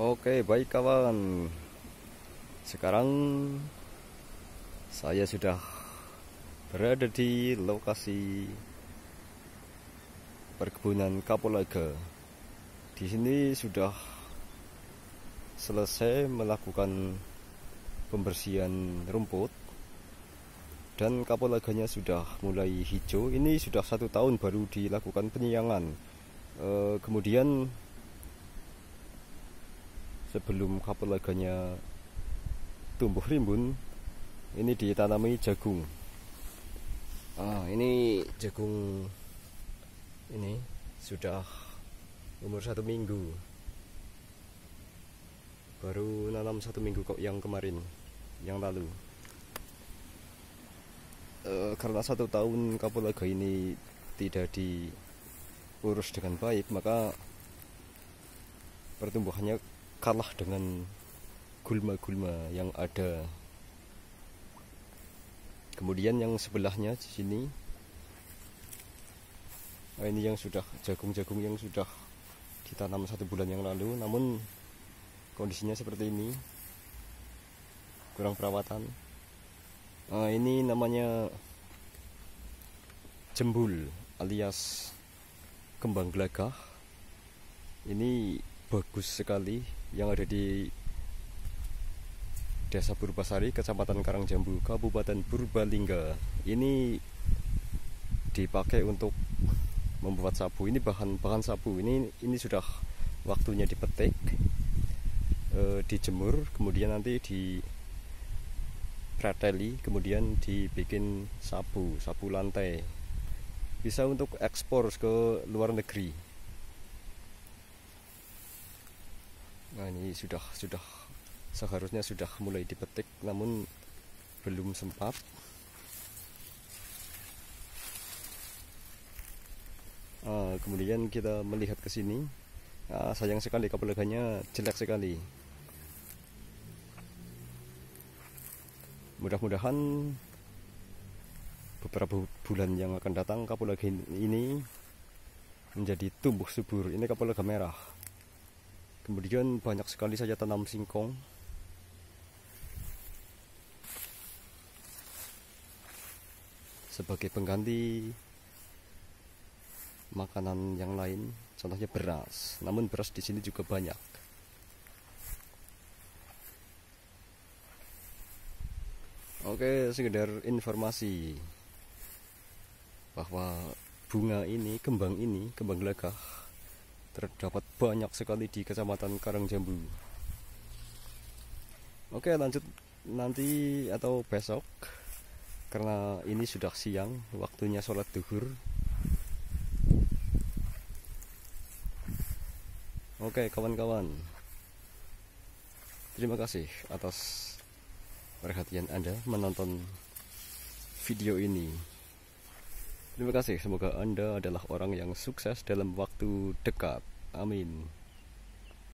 Oke baik kawan Sekarang Saya sudah Berada di lokasi Perkebunan Kapulaga Di sini sudah Selesai melakukan Pembersihan rumput dan kapolaganya sudah mulai hijau ini sudah satu tahun baru dilakukan penyiangan eh, kemudian sebelum kapulaganya tumbuh rimbun ini ditanami jagung ah, ini jagung ini sudah umur satu minggu baru nanam satu minggu kok yang kemarin yang lalu e, karena satu tahun kapulaga ini tidak diurus dengan baik maka pertumbuhannya kalah dengan gulma-gulma yang ada. Kemudian yang sebelahnya di sini, nah ini yang sudah jagung-jagung yang sudah ditanam satu bulan yang lalu, namun kondisinya seperti ini, kurang perawatan. Nah, ini namanya jembul alias kembang gelagah. Ini bagus sekali yang ada di Desa Purbasari, Kecamatan Karangjambu, Kabupaten Purbalingga. Ini dipakai untuk membuat sabu. Ini bahan-bahan sabu. Ini ini sudah waktunya dipetik, e, dijemur, kemudian nanti di prateli, kemudian dibikin sabu, sabu lantai. Bisa untuk ekspor ke luar negeri. sudah sudah seharusnya sudah mulai dipetik namun belum sempat uh, kemudian kita melihat ke sini uh, sayang sekali kapulaganya jelek sekali mudah-mudahan beberapa bulan yang akan datang kapulaga ini menjadi tumbuh subur ini kapulaga merah kemudian banyak sekali saja tanam singkong sebagai pengganti makanan yang lain contohnya beras namun beras di sini juga banyak Oke, sekedar informasi bahwa bunga ini, kembang ini, kembang legah terdapat banyak sekali di Kecamatan Karangjambu. Oke, lanjut nanti atau besok karena ini sudah siang, waktunya sholat duhur. Oke, kawan-kawan. Terima kasih atas perhatian Anda menonton video ini. Terima kasih, semoga Anda adalah orang yang sukses dalam waktu dekat. Amin.